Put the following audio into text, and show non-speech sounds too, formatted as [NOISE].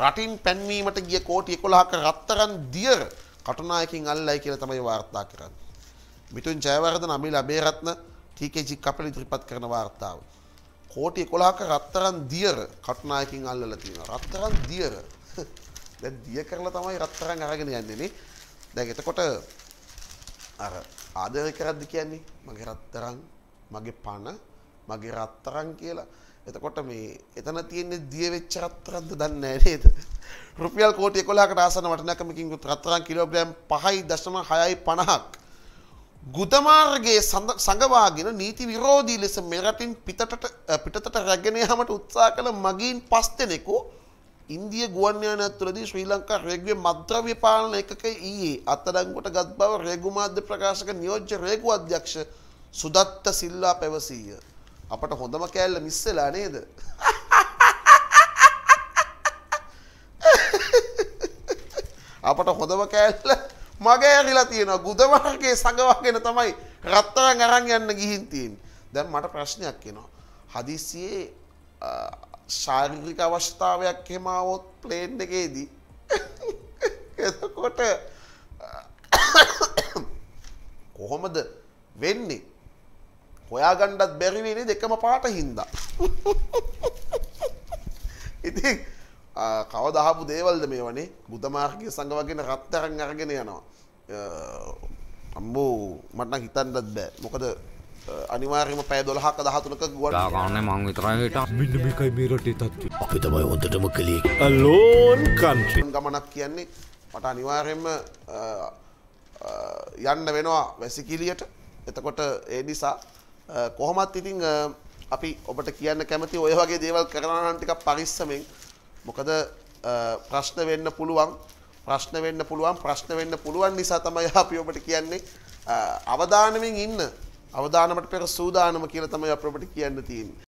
රටින් පැන්වීමට ගිය කෝටි එකොළහක රත්තරන් දියර කටුනායකින් අල්ලයි කියල තමයි වාර්තා කරන්න. මිතුන් ජයවරද නමිල අබේරත්න ටීකජි කපලි ඉදිරිපත් කරන වාර්තාව. කෝටි එකොළහක රත්තරන් දියර කටුනායකින් අල්ල තියෙන රත්තරන් දියර [LAUGHS] දිය කරලා තමයි රත්තරන් අරගෙන යන්නේනේ දැ එතකොට අර ආදර කරද්දි කියන්නේ මගේ රත්තරන් මගේ පණ මගේ රත්තරන් කියලා එතකොට මේ එතන තියෙන්නේ දිය වෙච්ච රත්තරන්ද දන්නේ නැහැ නේද? රුපියල් කෝටි 11කට ආසන්න වටිනාකමකින් යුත් රත්තරන් කිලෝග්‍රෑම් 5.650ක් ගුදමාර්ගයේ සංගවාගෙන නීති විරෝධී ලෙස මෙරටින් පිටතට පිටතට රැගෙන යාමට උත්සාහ කළ මගීන් පස් දෙනෙකු ඉන්දිය ගුවන්යානය තුළදී ශ්‍රී ලංකා රේගුවේ මද්‍රව්‍ය පාලන එකක ඊයේ අත්අඩංගුවට ගත් බව රේගු මාධ්‍ය ප්‍රකාශක නියෝජ්‍ය රේගු අධ්‍යක්ෂ සුදත්ත සිල්ලා පැවසීය. අපට හොඳම කෑල්ල මිස්සලා නේද අපට හොඳම කෑල්ල මගේ ඇරිලා තියෙන ගුදමහගේ සඟවාගෙන තමයි රත්තරන් අරන් යන්න ගිහින්තියෙන් දැන් මට ප්‍රශ්නයක් කෙනවා හදිසියේ ශාර්ගික අවශ්‍යතාවයක් හෙමාවොත් ප්ලේන් එකේදී එතකොට කොහොමද වෙන්නේ හොයාගණ්ඩත් බැරිවේනේ දෙකම පාට හින්දා. ඉති කවදහපු දේවල්ද මේ වනේ බුතමාර්ගය සඟවගෙන රත්තරන් අරගෙන යනවා. අම්බෝ මටන හිතන්නත් බෑ මොකද අනිවාර්යම පැය දොලහක් දහතුනක ගුවට ගන්න මං විතරට මෙන්න මේකයි මේ රටේ තත්ත්වය අපි තමයි හොඳටම කළේ අලෝන් කන්ට්‍රි ගමනක් කියන්නේ මට අනිවාර්යයෙන්ම යන්න වෙනවා වැසිකිලියට එතකොට ඒ නිසා කොහොමත් ඉතිං අපි ඔබට කියන්න කැමති ඔය වගේ දේවල් කරනටික පරිස්සමෙන් මොකද ප්‍රශ්න වෙන්න පුළුවන් ප්‍රශ්න වෙන්න පුළුවන් ප්‍රශ්න වෙන්න පුළුවන් නිසා තමයි [LAUGHS] අපි ඔබට කියන්නේ අවධානමින් ඉන්න අවධානමට පෙර සූදානම කියල තමයි අප ඔබට කියන්න තියන්නේ